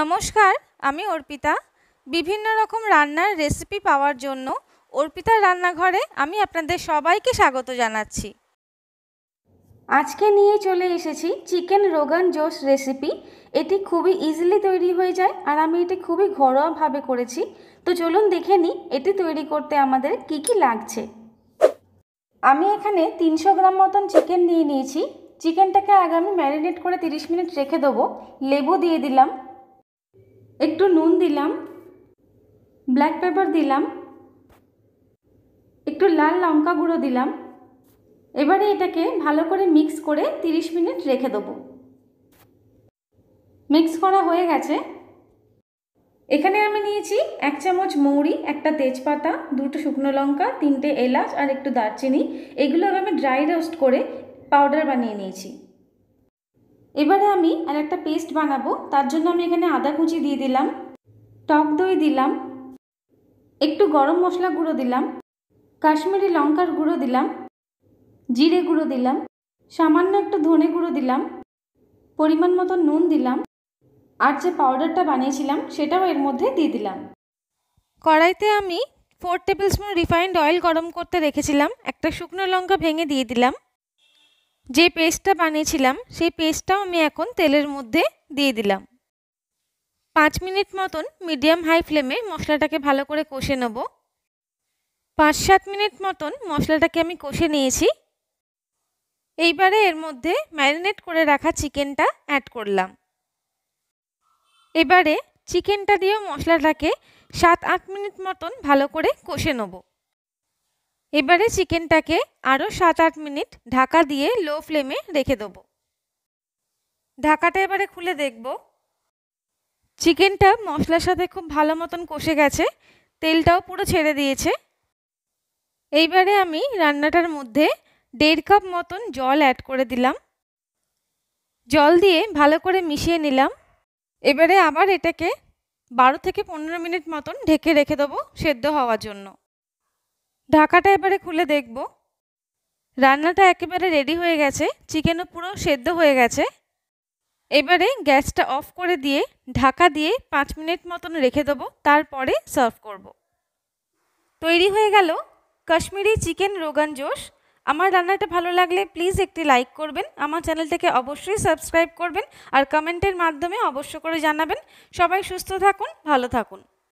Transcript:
নমস্কার আমি অর্পিতা বিভিন্ন রকম রান্নার রেসিপি পাওয়ার জন্য অর্পিতার রান্নাঘরে আমি আপনাদের সবাইকে স্বাগত জানাচ্ছি আজকে নিয়ে চলে এসেছি চিকেন রোগান জোস রেসিপি এটি খুবই ইজিলি তৈরি হয়ে যায় আর আমি এটি খুবই ঘরোয়াভাবে করেছি তো চলুন দেখে নিই এটি তৈরি করতে আমাদের কি কি লাগছে আমি এখানে তিনশো গ্রাম মতন চিকেন নিয়ে নিয়েছি চিকেনটাকে আগে আমি ম্যারিনেট করে 30 মিনিট রেখে দেবো লেবু দিয়ে দিলাম একটু নুন দিলাম ব্ল্যাক পেপার দিলাম একটু লাল লঙ্কা গুঁড়ো দিলাম এবারে এটাকে ভালো করে মিক্স করে 30 মিনিট রেখে দেবো মিক্স করা হয়ে গেছে এখানে আমি নিয়েছি এক চামচ মৌরি একটা তেজপাতা দুটো শুকনো লঙ্কা তিনটে এলাচ আর একটু দারচিনি এগুলো আমি ড্রাই রোস্ট করে পাউডার বানিয়ে নিয়েছি এবারে আমি আর একটা পেস্ট বানাবো তার জন্য আমি এখানে আদা কুচি দিয়ে দিলাম টক দই দিলাম একটু গরম মশলা গুঁড়ো দিলাম কাশ্মীরি লঙ্কার গুঁড়ো দিলাম জিরে গুঁড়ো দিলাম সামান্য একটু ধনে গুঁড়ো দিলাম পরিমাণ মতো নুন দিলাম আর যে পাউডারটা বানিয়েছিলাম সেটাও এর মধ্যে দিয়ে দিলাম কড়াইতে আমি four tablespoon refined oil গরম করতে রেখেছিলাম একটা শুকনো লঙ্কা ভেঙে দিয়ে দিলাম যে পেস্টটা বানিয়েছিলাম সেই পেস্টটাও আমি এখন তেলের মধ্যে দিয়ে দিলাম পাঁচ মিনিট মতন মিডিয়াম হাই ফ্লেমে মশলাটাকে ভালো করে কষে নেব পাঁচ সাত মিনিট মতন মশলাটাকে আমি কষে নিয়েছি এইবারে এর মধ্যে ম্যারিনেট করে রাখা চিকেনটা অ্যাড করলাম এবারে চিকেনটা দিয়েও মশলাটাকে সাত আট মিনিট মতন ভালো করে কষে নেবো এবারে চিকেনটাকে আরও সাত আট মিনিট ঢাকা দিয়ে লো ফ্লেমে রেখে দেব ঢাকাটা এবারে খুলে দেখব চিকেনটা মশলার সাথে খুব ভালো মতন কষে গেছে তেলটাও পুরো ছেড়ে দিয়েছে এইবারে আমি রান্নাটার মধ্যে দেড় কাপ মতন জল অ্যাড করে দিলাম জল দিয়ে ভালো করে মিশিয়ে নিলাম এবারে আবার এটাকে বারো থেকে পনেরো মিনিট মতন ঢেকে রেখে দেবো সেদ্ধ হওয়ার জন্য ঢাকাটা এবারে খুলে দেখব রান্নাটা একেবারে রেডি হয়ে গেছে চিকেনও পুরো সেদ্ধ হয়ে গেছে এবারে গ্যাসটা অফ করে দিয়ে ঢাকা দিয়ে পাঁচ মিনিট মতন রেখে দেবো তারপরে সার্ভ করব। তৈরি হয়ে গেল কাশ্মীরি চিকেন রোগান জোশ আমার রান্নাটা ভালো লাগলে প্লিজ একটি লাইক করবেন আমার চ্যানেলটাকে অবশ্যই সাবস্ক্রাইব করবেন আর কমেন্টের মাধ্যমে অবশ্য করে জানাবেন সবাই সুস্থ থাকুন ভালো থাকুন